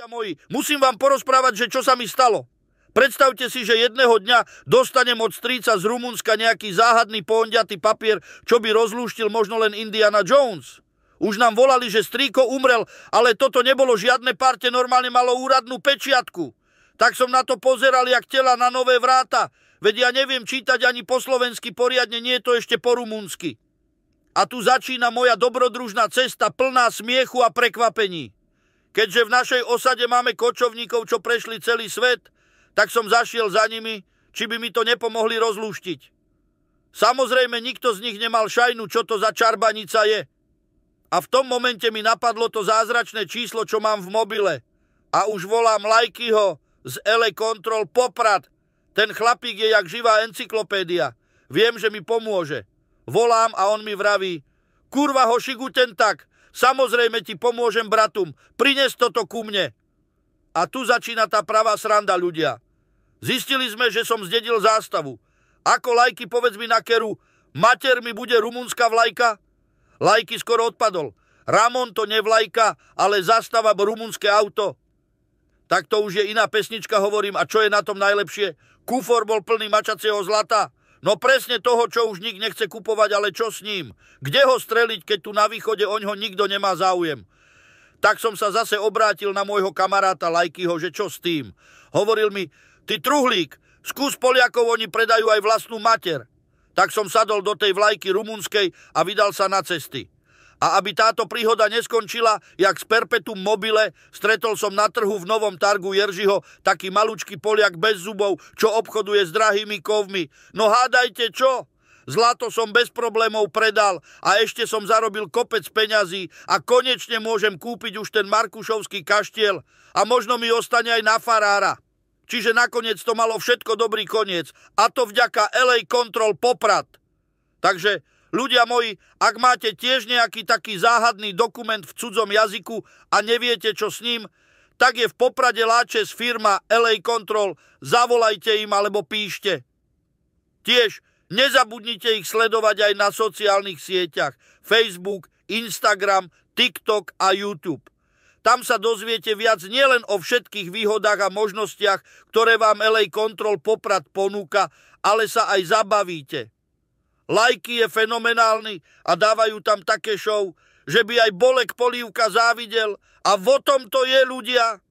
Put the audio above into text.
Ľudia moji, musím vám porozprávať, že čo sa mi stalo. Predstavte si, že jedného dňa dostanem od stríca z Rumunska nejaký záhadný pohondiatý papier, čo by rozlúštil možno len Indiana Jones. Už nám volali, že strýko umrel, ale toto nebolo žiadne parte, normálne malo úradnú pečiatku. Tak som na to pozeral, jak tela na nové vráta. Veď ja neviem čítať ani po slovensky poriadne, nie je to ešte po rumunsky. A tu začína moja dobrodružná cesta plná smiechu a prekvapení. Keďže v našej osade máme kočovníkov, čo prešli celý svet, tak som zašiel za nimi, či by mi to nepomohli rozlúštiť. Samozrejme, nikto z nich nemal šajnu, čo to za čarbanica je. A v tom momente mi napadlo to zázračné číslo, čo mám v mobile. A už volám Lajkyho z Ele Control Poprad. Ten chlapík je jak živá encyklopédia. Viem, že mi pomôže. Volám a on mi vraví, kurva hošigu ten tak, Samozrejme ti pomôžem, bratum, prines toto ku mne. A tu začína tá pravá sranda, ľudia. Zistili sme, že som zdedil zástavu. Ako lajky, povedz mi na keru, mater mi bude rumúnska vlajka? Lajky skoro odpadol. Ramon to nevlajka, ale zastava rumúnske auto. Tak to už je iná pesnička, hovorím. A čo je na tom najlepšie? Kufor bol plný mačacieho zlata. No presne toho, čo už nik nechce kupovať, ale čo s ním? Kde ho streliť, keď tu na východe o ňo nikto nemá záujem? Tak som sa zase obrátil na môjho kamaráta Lajkyho, že čo s tým? Hovoril mi, ty truhlík, skús Poliakov, oni predajú aj vlastnú mater. Tak som sadol do tej vlajky rumunskej a vydal sa na cesty. A aby táto príhoda neskončila, jak z perpetu mobile, stretol som na trhu v Novom Targu Jeržiho taký malúčky poliak bez zubov, čo obchoduje s drahými kovmi. No hádajte čo? Zlato som bez problémov predal a ešte som zarobil kopec peňazí a konečne môžem kúpiť už ten Markušovský kaštiel a možno mi ostane aj na farára. Čiže nakoniec to malo všetko dobrý koniec a to vďaka LA Control Poprad. Takže Ľudia moji, ak máte tiež nejaký taký záhadný dokument v cudzom jazyku a neviete, čo s ním, tak je v Poprade Láčes firma LA Control. Zavolajte im alebo píšte. Tiež nezabudnite ich sledovať aj na sociálnych sieťach Facebook, Instagram, TikTok a YouTube. Tam sa dozviete viac nielen o všetkých výhodách a možnostiach, ktoré vám LA Control Poprad ponúka, ale sa aj zabavíte. Lajky je fenomenálny a dávajú tam také show, že by aj Bolek Polívka závidel a o tom to je ľudia.